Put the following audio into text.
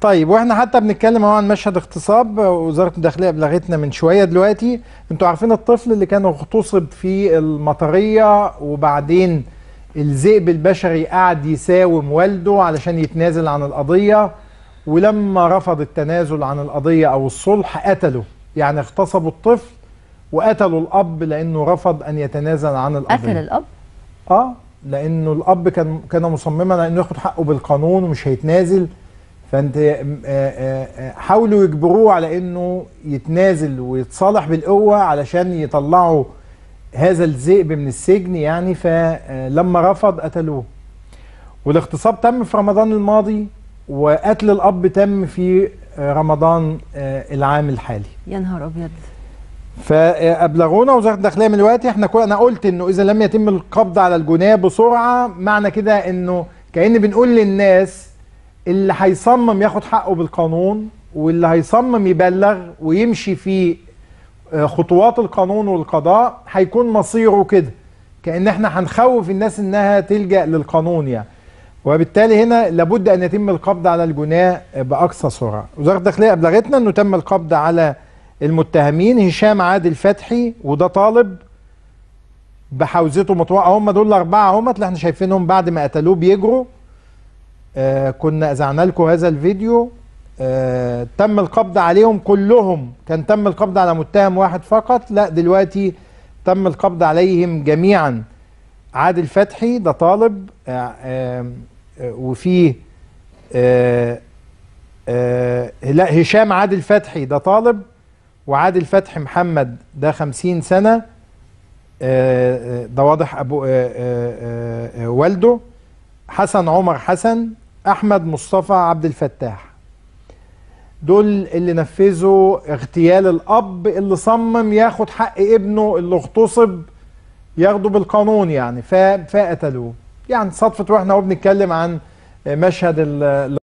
طيب واحنا حتى بنتكلم اهو عن مشهد اغتصاب وزاره الداخليه ابلغتنا من شويه دلوقتي انتوا عارفين الطفل اللي كان اغتصب في المطريه وبعدين الذئب البشري قعد يساوم والده علشان يتنازل عن القضيه ولما رفض التنازل عن القضيه او الصلح قتله يعني اغتصبوا الطفل وقتلوا الاب لانه رفض ان يتنازل عن القضيه قتل الاب اه لانه الاب كان كان مصمما انه ياخد حقه بالقانون ومش هيتنازل فانت آه، آه، آه، حاولوا يجبروه على انه يتنازل ويتصالح بالقوه علشان يطلعوا هذا الذئب من السجن يعني فلما رفض قتلوه والاغتصاب تم في رمضان الماضي وقتل الاب تم في رمضان العام الحالي يا نهار ابيض فابلغونا وزاره الداخليه من الوقت احنا كل انا قلت انه اذا لم يتم القبض على الجناه بسرعه معنى كده انه كان بنقول للناس اللي هيصمم ياخد حقه بالقانون واللي هيصمم يبلغ ويمشي في آه، خطوات القانون والقضاء هيكون مصيره كده كأن احنا هنخوف الناس انها تلجأ للقانون يعني وبالتالي هنا لابد ان يتم القبض على الجناه باقصى سرعه. وزاره الداخليه ابلغتنا انه تم القبض على المتهمين هشام عادل فتحي وده طالب بحوزته مطوعه هم دول الاربعه هم اللي احنا شايفينهم بعد ما قتلوه بيجروا آه كنا أذعنا لكم هذا الفيديو آه تم القبض عليهم كلهم كان تم القبض على متهم واحد فقط لا دلوقتي تم القبض عليهم جميعا عادل فتحي ده طالب آه, آه، وفيه آه، آه، لا هشام عادل فتحي ده طالب وعادل فتحي محمد ده خمسين سنة ده واضح أبو والده حسن عمر حسن احمد مصطفى عبد الفتاح دول اللي نفذوا اغتيال الاب اللي صمم ياخد حق ابنه اللي اغتصب ياخده بالقانون يعني فقتلوه يعني صدفه واحنا وبنتكلم عن مشهد